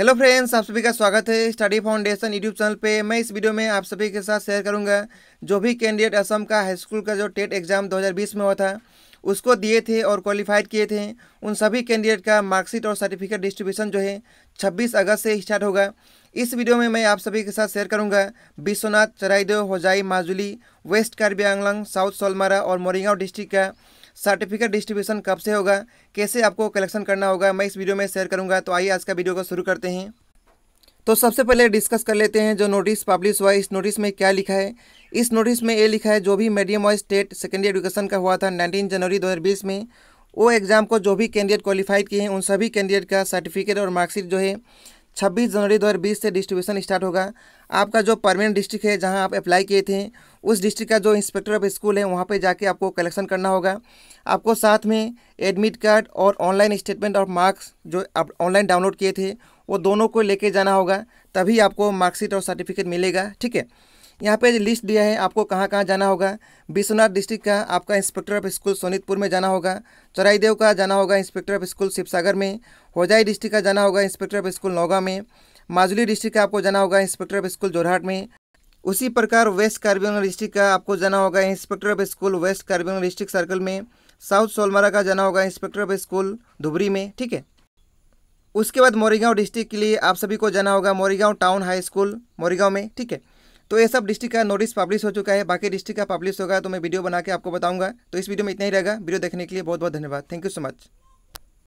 hello friends आप सभी का स्वागत है स्टडी फाउंडेशन यूट्यूब चैनल पे मैं इस वीडियो में आप सभी के साथ शेयर करूंगा जो भी कैंडिडेट असम का हाई स्कूल का जो टेट एग्ज़ाम 2020 में हुआ था उसको दिए थे और क्वालिफाइड किए थे उन सभी कैंडिडेट का मार्कशीट और सर्टिफिकेट डिस्ट्रीब्यूशन जो है छब्बीस अगस्त से स्टार्ट होगा इस वीडियो में मैं आप सभी के साथ शेयर करूंगा विश्वनाथ चराईदेव होजाई माजुली वेस्ट कार्बी आंगलंग साउथ सोलमारा और मोरिंगाव डिस्ट्रिक्ट का सर्टिफिकेट डिस्ट्रीब्यूशन कब से होगा कैसे आपको कलेक्शन करना होगा मैं इस वीडियो में शेयर करूँगा तो आइए आज का वीडियो को शुरू करते हैं तो सबसे पहले डिस्कस कर लेते हैं जो नोटिस पब्लिश हुआ इस नोटिस में क्या लिखा है इस नोटिस में ये लिखा है जो भी मीडियम और स्टेट सेकेंडरी एजुकेशन का हुआ था नाइनटीन जनवरी दो में वो एग्ज़ाम को जो भी कैंडिडेट क्वालिफाइड किए हैं उन सभी कैंडिडेट का सर्टिफिकेट और मार्कशीट जो है 26 जनवरी 2020 से डिस्ट्रीब्यूशन स्टार्ट होगा आपका जो परमानेंट डिस्ट्रिक्ट है जहां आप अप्लाई किए थे उस डिस्ट्रिक्ट का जो इंस्पेक्टर ऑफ स्कूल है वहां पे जाके आपको कलेक्शन करना होगा आपको साथ में एडमिट कार्ड और ऑनलाइन स्टेटमेंट और मार्क्स जो आप ऑनलाइन डाउनलोड किए थे वो दोनों को लेके जाना होगा तभी आपको मार्कशीट और सर्टिफिकेट मिलेगा ठीक है यहाँ पे लिस्ट दिया है आपको कहाँ कहाँ जाना होगा विश्वनाथ डिस्ट्रिक्ट का आपका इंस्पेक्टर ऑफ स्कूल सोनितपुर में जाना होगा चौराईदेव का जाना होगा इंस्पेक्टर ऑफ स्कूल शिवसागर में होजाई डिस्ट्रिक्ट का जाना होगा इंस्पेक्टर ऑफ स्कूल नौगा में माजुली डिस्ट्रिक्ट का आपको जाना होगा इंस्पेक्टर ऑफ स्कूल जोरहाट में उसी प्रकार वेस्ट कार्बियंग डिस्ट्रिक्ट का आपको जाना होगा inspector of school west Karbi Anglong district circle में साउथ सोलमारा का जाना होगा इंस्पेक्टर ऑफ स्कूल धुबरी में ठीक है उसके बाद मोरीगांव डिस्ट्रिक्ट के लिए आप सभी को जाना होगा Morigaon town high school Morigaon में ठीक है तो ये सब डिस्ट्रिक्ट का नोटिस पब्लिश हो चुका है बाकी डिस्ट्रिक्ट का पब्लिश होगा तो मैं वीडियो बना के आपको बताऊंगा तो इस वीडियो में इतना ही रहेगा वीडियो देखने के लिए बहुत बहुत धन्यवाद थैंक यू सो मच